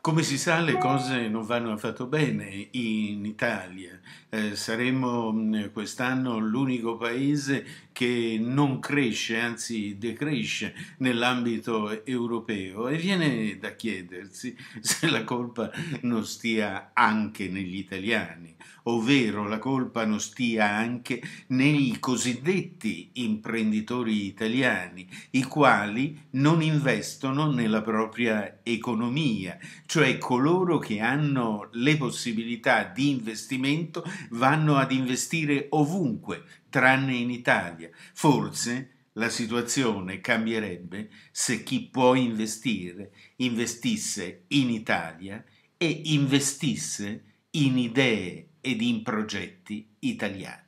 Come si sa le cose non vanno affatto bene in Italia, eh, saremo mm, quest'anno l'unico paese che non cresce, anzi decresce nell'ambito europeo e viene da chiedersi se la colpa non stia anche negli italiani, ovvero la colpa non stia anche nei cosiddetti imprenditori italiani, i quali non investono nella propria economia, cioè coloro che hanno le possibilità di investimento vanno ad investire ovunque, tranne in Italia. Forse la situazione cambierebbe se chi può investire investisse in Italia e investisse in idee ed in progetti italiani.